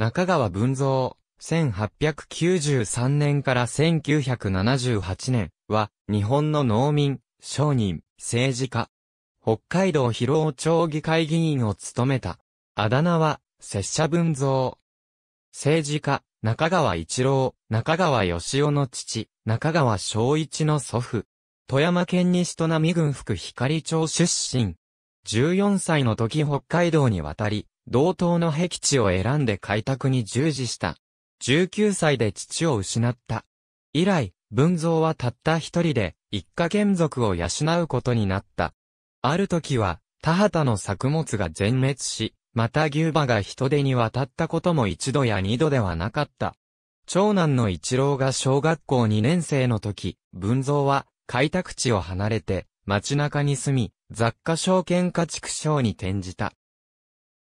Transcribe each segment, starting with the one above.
中川文蔵、1893年から1978年は、日本の農民、商人、政治家。北海道広尾町議会議員を務めた。あだ名は、拙者文蔵。政治家、中川一郎、中川義雄の父、中川昭一の祖父。富山県西砺波郡福光町出身。14歳の時北海道に渡り、同等の壁地を選んで開拓に従事した。19歳で父を失った。以来、文蔵はたった一人で、一家眷属を養うことになった。ある時は、田畑の作物が全滅し、また牛馬が人手に渡ったことも一度や二度ではなかった。長男の一郎が小学校2年生の時、文蔵は開拓地を離れて街中に住み、雑貨証券家畜商に転じた。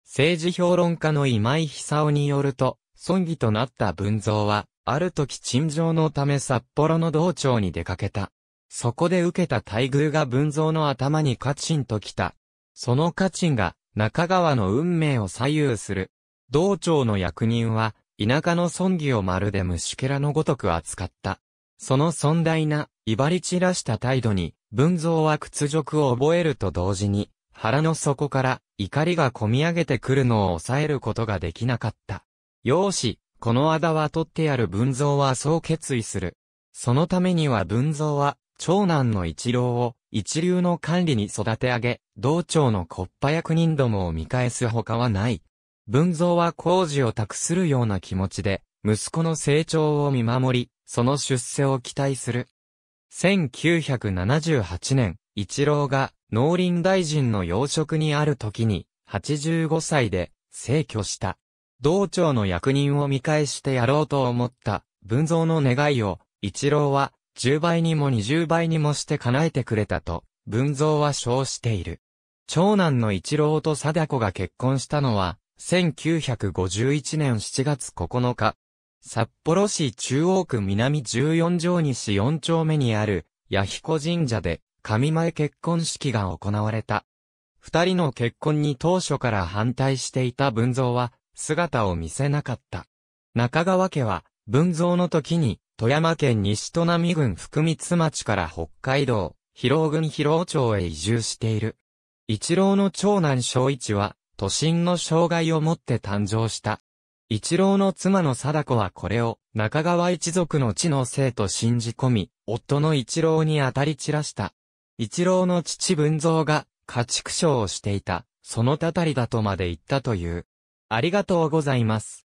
政治評論家の今井久夫によると、村議となった文蔵は、ある時陳情のため札幌の道庁に出かけた。そこで受けた待遇が文蔵の頭にカチンと来た。そのカチンが、中川の運命を左右する。道庁の役人は、田舎の村議をまるで虫けらのごとく扱った。その尊大な、威張り散らした態度に、文蔵は屈辱を覚えると同時に、腹の底から怒りがこみ上げてくるのを抑えることができなかった。よーし、このあだは取ってやる文蔵はそう決意する。そのためには文蔵は、長男の一郎を一流の管理に育て上げ、道長のコッパ役人どもを見返す他はない。文蔵は工事を託するような気持ちで、息子の成長を見守り、その出世を期待する。1978年、一郎が農林大臣の要職にある時に、85歳で、逝去した。道庁の役人を見返してやろうと思った、文蔵の願いを、一郎は、10倍にも20倍にもして叶えてくれたと、文蔵は称している。長男の一郎と貞子が結婚したのは、1951年7月9日、札幌市中央区南14条西4丁目にある、弥彦神社で、神前結婚式が行われた。二人の結婚に当初から反対していた文蔵は、姿を見せなかった。中川家は、文蔵の時に、富山県西都波郡福光町から北海道、広尾郡広尾町へ移住している。一郎の長男正一は、都心の障害をもって誕生した。一郎の妻の貞子はこれを中川一族の地のせいと信じ込み、夫の一郎に当たり散らした。一郎の父文蔵が家畜賞をしていた、そのたたりだとまで言ったという。ありがとうございます。